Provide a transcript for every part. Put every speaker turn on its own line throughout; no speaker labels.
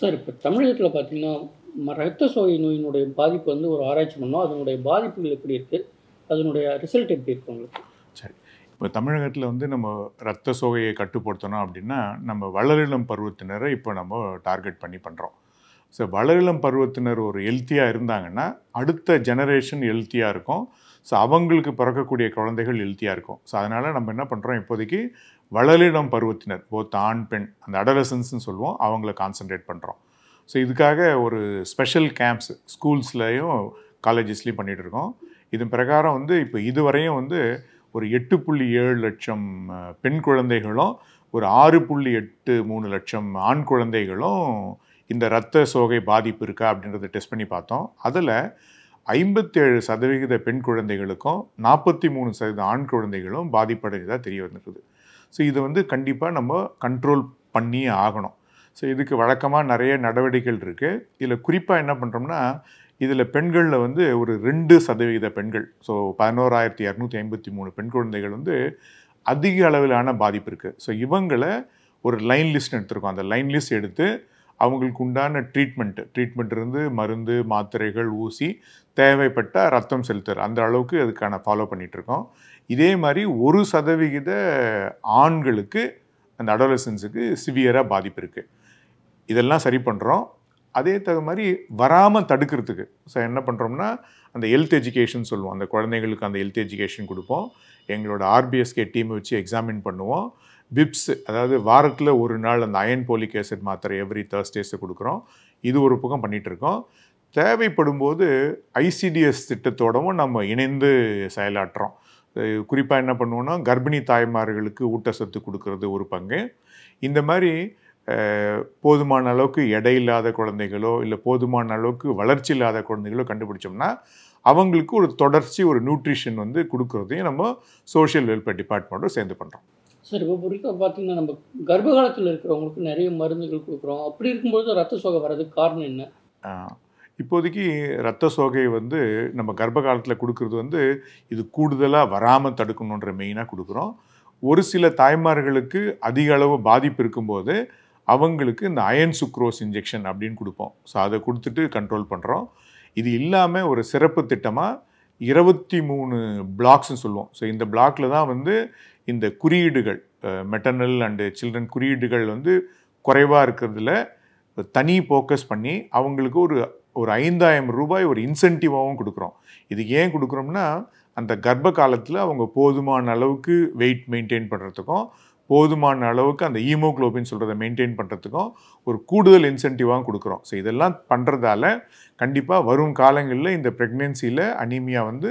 sir இப்போ தமிழகத்தில் பார்த்தீங்கன்னா ரத்த சோகை நோயினுடைய பாதிப்பு வந்து ஒரு ஆராய்ச்சி பண்ணோம் அதனுடைய பாதிப்புகள் எப்படி இருக்குது அதனுடைய ரிசல்ட் எப்படி இருக்கு உங்களுக்கு
சரி இப்போ தமிழகத்தில் வந்து நம்ம ரத்த சோகையை கட்டுப்படுத்தணும் அப்படின்னா நம்ம வளரிளம் பருவத்தினரை இப்போ நம்ம டார்கெட் பண்ணி பண்ணுறோம் ஸோ வளரிளம் பருவத்தினர் ஒரு ஹெல்த்தியாக இருந்தாங்கன்னா அடுத்த ஜெனரேஷன் ஹெல்த்தியாக இருக்கும் ஸோ அவங்களுக்கு பிறக்கக்கூடிய குழந்தைகள் ஹெல்த்தியாக இருக்கும் ஸோ அதனால் நம்ம என்ன பண்ணுறோம் இப்போதைக்கு வளலிடம் பருவத்தினர் போத் ஆண் பெண் அந்த அடலசன்ஸ்ன்னு சொல்லுவோம் அவங்கள கான்சன்ட்ரேட் பண்ணுறோம் ஸோ இதுக்காக ஒரு ஸ்பெஷல் கேம்ப்ஸ் ஸ்கூல்ஸ்லேயும் காலேஜஸ்லேயும் பண்ணிகிட்டு இருக்கோம் இதன் பிரகாரம் வந்து இப்போ இதுவரையும் வந்து ஒரு எட்டு புள்ளி ஏழு லட்சம் பெண் குழந்தைகளும் ஒரு ஆறு புள்ளி எட்டு மூணு லட்சம் ஆண் குழந்தைகளும் இந்த இரத்த சோகை பாதிப்பு இருக்கா அப்படின்றத டெஸ்ட் பண்ணி பார்த்தோம் அதில் ஐம்பத்தேழு சதவிகித பெண் குழந்தைகளுக்கும் நாற்பத்தி மூணு சதவீத ஆண் குழந்தைகளும் பாதிப்படைஞ்சதாக தெரிய வந்துருக்குது ஸோ இதை வந்து கண்டிப்பாக நம்ம கண்ட்ரோல் பண்ணியே ஆகணும் ஸோ இதுக்கு வழக்கமாக நிறைய நடவடிக்கைகள் இருக்குது இதில் குறிப்பாக என்ன பண்ணுறோம்னா இதில் பெண்களில் வந்து ஒரு ரெண்டு சதவிகித பெண்கள் ஸோ பதினோராயிரத்தி இரநூத்தி ஐம்பத்தி மூணு பெண் குழந்தைகள் வந்து அதிக அளவிலான பாதிப்பு இருக்குது ஸோ இவங்களை ஒரு லைன் லிஸ்ட் எடுத்திருக்கோம் அந்த லைன் லிஸ்ட் எடுத்து அவங்களுக்கு உண்டான ட்ரீட்மெண்ட்டு ட்ரீட்மெண்ட் இருந்து மருந்து மாத்திரைகள் ஊசி தேவைப்பட்ட ரத்தம் செலுத்துற அந்த அளவுக்கு அதுக்கான ஃபாலோ பண்ணிகிட்ருக்கோம் இதே மாதிரி ஒரு சதவிகித ஆண்களுக்கு அந்த அடோலசன்ஸுக்கு சிவியராக பாதிப்பு இருக்குது இதெல்லாம் சரி பண்ணுறோம் அதே தகுந்த மாதிரி வராமல் தடுக்கிறதுக்கு ஸோ என்ன பண்ணுறோம்னா அந்த ஹெல்த் எஜுகேஷன் சொல்லுவோம் அந்த குழந்தைங்களுக்கு அந்த ஹெல்த் எஜுகேஷன் கொடுப்போம் எங்களோட ஆர்பிஎஸ்கே டீமை வச்சு எக்ஸாமின் பண்ணுவோம் பிப்ஸ் அதாவது வாரத்தில் ஒரு நாள் அந்த அயன் போலிக் ஆசிட் மாத்திரை எவ்ரி தேர்ஸ்டேஸை கொடுக்குறோம் இது ஒரு பக்கம் பண்ணிகிட்ருக்கோம் தேவைப்படும் போது ஐசிடிஎஸ் திட்டத்தோடவும் நம்ம இணைந்து செயலாற்றுறோம் குறிப்பாக என்ன பண்ணுவோன்னா கர்ப்பிணி தாய்மார்களுக்கு ஊட்டச்சத்து கொடுக்கறது ஒரு பங்கு இந்த மாதிரி போதுமான அளவுக்கு எடை இல்லாத குழந்தைகளோ இல்லை போதுமான அளவுக்கு வளர்ச்சி இல்லாத குழந்தைகளோ கண்டுபிடிச்சோம்னா அவங்களுக்கு ஒரு தொடர்ச்சி ஒரு நியூட்ரிஷன் வந்து கொடுக்குறதையும் நம்ம சோஷியல் வெல்ஃபேர் டிபார்ட்மெண்ட்டும் சேர்ந்து பண்ணுறோம்
சார் இப்போ பொறுத்த பார்த்தீங்கன்னா நம்ம கர்ப்ப காலத்தில் இருக்கிறவங்களுக்கு நிறைய மருந்துகள் கொடுக்குறோம் அப்படி இருக்கும்போது ரத்த சோகை வர்றதுக்கு காரணம் என்ன
இப்போதைக்கு ரத்த சோகையை வந்து நம்ம கர்ப்ப காலத்தில் கொடுக்கறது வந்து இது கூடுதலாக வராமல் தடுக்கணுன்ற மெயினாக கொடுக்குறோம் ஒரு சில தாய்மார்களுக்கு அதிக அளவு பாதிப்பு இருக்கும்போது அவங்களுக்கு இந்த அயன் சுக்ரோஸ் இன்ஜெக்ஷன் அப்படின்னு கொடுப்போம் ஸோ அதை கொடுத்துட்டு கண்ட்ரோல் பண்ணுறோம் இது இல்லாமல் ஒரு சிறப்பு திட்டமாக இருபத்தி மூணு பிளாக்ஸ்னு சொல்லுவோம் ஸோ இந்த பிளாக்ல தான் வந்து இந்த குறியீடுகள் மெட்டர்னல் அண்டு சில்ட்ரன் குறியீடுகள் வந்து குறைவாக இருக்கிறதுல தனி ஃபோக்கஸ் பண்ணி அவங்களுக்கு ஒரு ஒரு ஐந்தாயிரம் ரூபாய் ஒரு இன்சென்டிவாகவும் கொடுக்குறோம் இது ஏன் கொடுக்குறோம்னா அந்த கர்ப்ப காலத்தில் அவங்க போதுமான அளவுக்கு வெயிட் மெயின்டைன் பண்ணுறதுக்கும் போதுமான அளவுக்கு அந்த ஈமோக்ளோபின் சொல்கிறத மெயின்டைன் பண்ணுறதுக்கும் ஒரு கூடுதல் இன்சென்டிவாக கொடுக்குறோம் ஸோ இதெல்லாம் பண்ணுறதால கண்டிப்பாக வரும் காலங்களில் இந்த ப்ரெக்னென்சியில் அனீமியா வந்து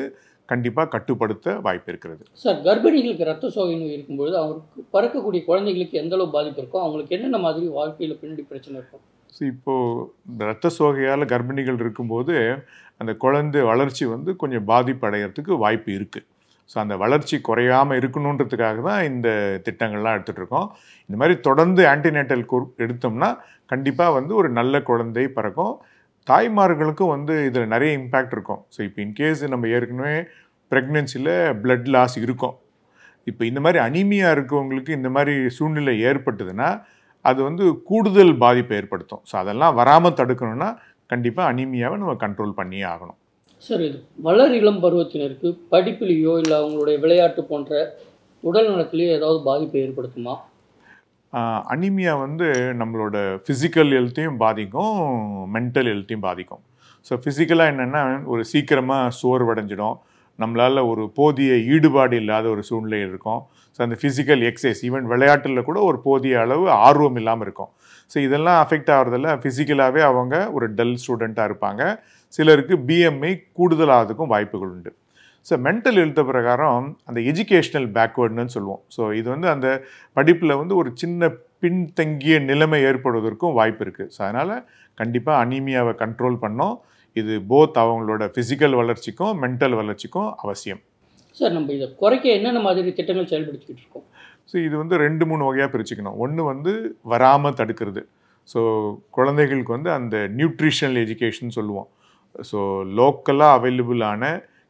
கண்டிப்பாக கட்டுப்படுத்த வாய்ப்பு இருக்கிறது
சார் கர்ப்பிணிகளுக்கு ரத்த சோகை நோய் இருக்கும்பொழுது அவங்களுக்கு பறக்கக்கூடிய குழந்தைகளுக்கு அளவு பாதிப்பு இருக்கோ அவங்களுக்கு என்னென்ன மாதிரி வாழ்க்கையில் பின்னாடி பிரச்சனை இருக்கும்
ஸோ இப்போது இந்த ரத்த சோகையால் கர்ப்பிணிகள் இருக்கும்போது அந்த குழந்தை வளர்ச்சி வந்து கொஞ்சம் பாதிப்பு அடைகிறதுக்கு வாய்ப்பு இருக்குது ஸோ அந்த வளர்ச்சி குறையாமல் இருக்கணுன்றதுக்காக தான் இந்த திட்டங்கள்லாம் எடுத்துகிட்ருக்கோம் இந்த மாதிரி தொடர்ந்து ஆன்டிநேட்டல் குர் எடுத்தோம்னா கண்டிப்பாக வந்து ஒரு நல்ல குழந்தை பிறக்கும் தாய்மார்களுக்கும் வந்து இதில் நிறைய இம்பேக்ட் இருக்கும் ஸோ இப்போ இன்கேஸ் நம்ம ஏற்கனவே ப்ரெக்னென்சியில் பிளட் லாஸ் இருக்கும் இப்போ இந்த மாதிரி அனிமியாக இருக்கவங்களுக்கு இந்த மாதிரி சூழ்நிலை ஏற்பட்டதுன்னா அது வந்து கூடுதல் பாதிப்பை ஏற்படுத்தும் ஸோ அதெல்லாம் வராமல் தடுக்கணும்னா கண்டிப்பாக அனிமியாவை நம்ம கண்ட்ரோல் பண்ணியே ஆகணும்
சார் இது வளர் இளம் பருவத்தினருக்கு படிப்பிலேயோ இல்லை அவங்களுடைய விளையாட்டு போன்ற உடல் நலத்திலேயோ ஏதாவது பாதிப்பை
ஏற்படுத்துமா அனிமியா வந்து நம்மளோட ஃபிசிக்கல் ஹெல்த்தையும் பாதிக்கும் மென்டல் ஹெல்த்தையும் பாதிக்கும் ஸோ ஃபிசிக்கலாக என்னென்னா ஒரு சீக்கிரமாக சோர்வடைஞ்சிடும் நம்மளால் ஒரு போதிய ஈடுபாடு இல்லாத ஒரு சூழ்நிலை இருக்கும் ஸோ அந்த ஃபிசிக்கல் எக்ஸசைஸ் ஈவன் விளையாட்டில் கூட ஒரு போதிய அளவு ஆர்வம் இல்லாமல் இருக்கும் ஸோ இதெல்லாம் அஃபெக்ட் ஆகிறதுல ஃபிசிக்கலாகவே அவங்க ஒரு டல் ஸ்டூடெண்ட்டாக இருப்பாங்க சிலருக்கு பிஎம்ஐ கூடுதலாகிறதுக்கும் வாய்ப்புகள் உண்டு ஸோ மென்டல் எழுத்த பிரகாரம் அந்த எஜுகேஷ்னல் பேக்வேர்டுன்னு சொல்லுவோம் ஸோ இது வந்து அந்த படிப்பில் வந்து ஒரு சின்ன பின்தங்கிய நிலைமை ஏற்படுவதற்கும் வாய்ப்பு இருக்குது ஸோ அதனால் கண்டிப்பாக அனீமியாவை கண்ட்ரோல் பண்ணோம் இது போத் அவங்களோட ஃபிசிக்கல் வளர்ச்சிக்கும் மென்டல் வளர்ச்சிக்கும் அவசியம்
சார் நம்ம இதை குறைக்க என்னென்ன மாதிரி திட்டங்கள் செயல்படுத்திக்கிட்டு இருக்கோம்
ஸோ இது வந்து ரெண்டு மூணு வகையாக பிரிச்சுக்கணும் ஒன்று வந்து வராமல் தடுக்கிறது ஸோ குழந்தைகளுக்கு வந்து அந்த நியூட்ரிஷனல் எஜுகேஷன் சொல்லுவோம் ஸோ லோக்கலாக அவைலபிளான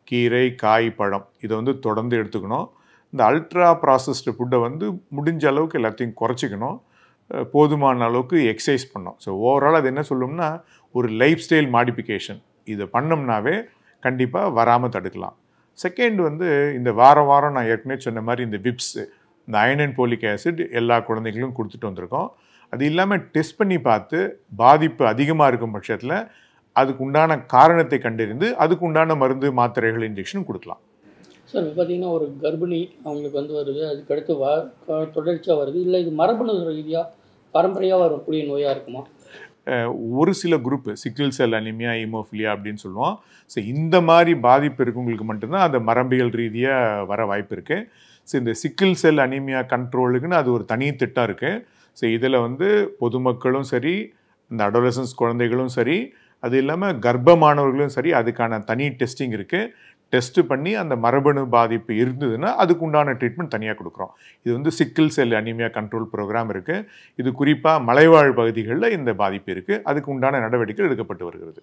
கீரை காய் பழம் இதை வந்து தொடர்ந்து எடுத்துக்கணும் இந்த அல்ட்ரா ப்ராசஸ்டு ஃபுட்டை வந்து முடிஞ்ச அளவுக்கு எல்லாத்தையும் குறைச்சிக்கணும் போதுமான அளவுக்கு எக்ஸசைஸ் பண்ணோம் ஸோ ஓவரால் அது என்ன சொல்லும்னா ஒரு லைஃப் ஸ்டைல் மாடிஃபிகேஷன் இதை பண்ணோம்னாவே கண்டிப்பாக வராமல் தடுக்கலாம் செகண்ட் வந்து இந்த வாரம் வாரம் நான் ஏற்கனவே சொன்ன மாதிரி இந்த விப்ஸு இந்த அயன் அண்ட் போலிக் ஆசிட் எல்லா குழந்தைகளும் கொடுத்துட்டு வந்திருக்கோம் அது இல்லாமல் டெஸ்ட் பண்ணி பார்த்து பாதிப்பு அதிகமாக இருக்கும் பட்சத்தில் அதுக்கு உண்டான காரணத்தை கண்டறிந்து அதுக்கு உண்டான மருந்து மாத்திரைகள் இன்ஜெக்ஷன் கொடுக்கலாம்
சார் இப்போ பார்த்தீங்கன்னா ஒரு கர்ப்பிணி அவங்களுக்கு வந்து வருது அதுக்கடுத்து வ தொடர்ச்சியாக வருது இல்லை இது மரபணு ரீதியாக பரம்பரையாக வரக்கூடிய நோயாக இருக்குமா
ஒரு சில group sickle cell anaemia haemophilia அப்படின்னு சொல்லுவோம் ஸோ இந்த மாதிரி பாதிப்பு இருக்கவங்களுக்கு மட்டும்தான் அந்த மரபியல் ரீதியாக வர வாய்ப்பு இருக்குது ஸோ இந்த சிக்கிள் செல் அனிமியா கண்ட்ரோலுக்குன்னு அது ஒரு தனி திட்டம் இருக்குது ஸோ இதில் வந்து பொதுமக்களும் சரி இந்த அடோலசன்ஸ் குழந்தைகளும் சரி அது இல்லாமல் கர்ப்பமானவர்களும் சரி அதுக்கான தனி டெஸ்டிங் இருக்குது டெஸ்ட் பண்ணி அந்த மரபணு பாதிப்பு இருந்ததுன்னா அதுக்கு உண்டான ட்ரீட்மெண்ட் தனியாக கொடுக்குறோம் இது வந்து sickle cell anaemia control programme இருக்குது இது குறிப்பாக மலைவாழ் பகுதிகளில் இந்த பாதிப்பு இருக்குது அதுக்கு உண்டான நடவடிக்கைகள் எடுக்கப்பட்டு வருகிறது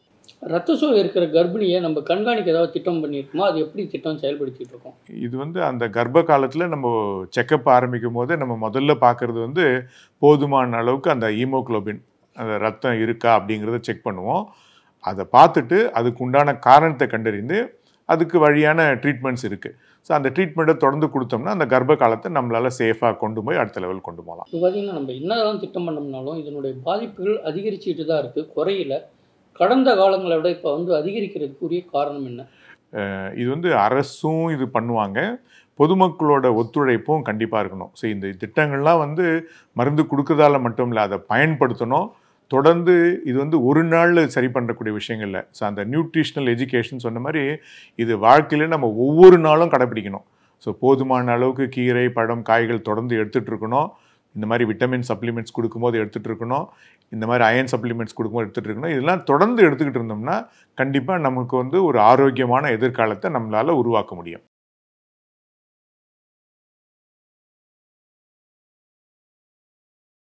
ரத்த சோகை இருக்கிற கர்ப்பிணியை நம்ம கண்காணிக்க ஏதாவது திட்டம் பண்ணியிருக்கோமோ அது எப்படி திட்டம் செயல்படுத்திட்டு இருக்கோம்
இது வந்து அந்த கர்ப்ப காலத்தில் நம்ம செக்கப் ஆரம்பிக்கும் போதே நம்ம முதல்ல பார்க்குறது வந்து போதுமான அளவுக்கு அந்த ஈமோக்ளோபின் அந்த ரத்தம் இருக்கா அப்படிங்கிறத செக் பண்ணுவோம் அதை பார்த்துட்டு அதுக்கு உண்டான காரணத்தை கண்டறிந்து அதுக்கு வழியான ட்ரீட்மெண்ட்ஸ் இருக்குது ஸோ அந்த ட்ரீட்மெண்ட்டை தொடர்ந்து கொடுத்தோம்னா அந்த கர்ப்ப காலத்தை நம்மளால் சேஃபாக கொண்டு போய் அடுத்த லெவல் கொண்டு போகலாம்
இப்போ பார்த்திங்கன்னா நம்ம என்ன திட்டம் பண்ணோம்னாலும் இதனுடைய பாதிப்புகள் அதிகரிச்சுட்டு தான் இருக்குது குறையில கடந்த காலங்களை விட இப்போ வந்து அதிகரிக்கிறதுக்குரிய காரணம் என்ன
இது வந்து அரசும் இது பண்ணுவாங்க பொதுமக்களோட ஒத்துழைப்பும் கண்டிப்பாக இருக்கணும் ஸோ இந்த திட்டங்கள்லாம் வந்து மருந்து கொடுக்குறதால மட்டும் இல்லை அதை பயன்படுத்தணும் தொடர்ந்து இது வந்து ஒரு நாளில் சரி பண்ணக்கூடிய விஷயங்கள் இல்லை ஸோ அந்த நியூட்ரிஷனல் எஜுகேஷன் சொன்ன மாதிரி இது வாழ்க்கையில் நம்ம ஒவ்வொரு நாளும் கடைப்பிடிக்கணும் ஸோ போதுமான அளவுக்கு கீரை பழம் காய்கள் தொடர்ந்து எடுத்துகிட்டு இருக்கணும் இந்த மாதிரி விட்டமின் சப்ளிமெண்ட்ஸ் கொடுக்கும்போது எடுத்துகிட்டு இருக்கணும் இந்த மாதிரி அயன் சப்ளிமெண்ட்ஸ் கொடுக்கும்போது எடுத்துகிட்டு இருக்கணும் இதெல்லாம் தொடர்ந்து எடுத்துக்கிட்டு இருந்தோம்னா கண்டிப்பாக நமக்கு வந்து ஒரு ஆரோக்கியமான எதிர்காலத்தை நம்மளால் உருவாக்க முடியும்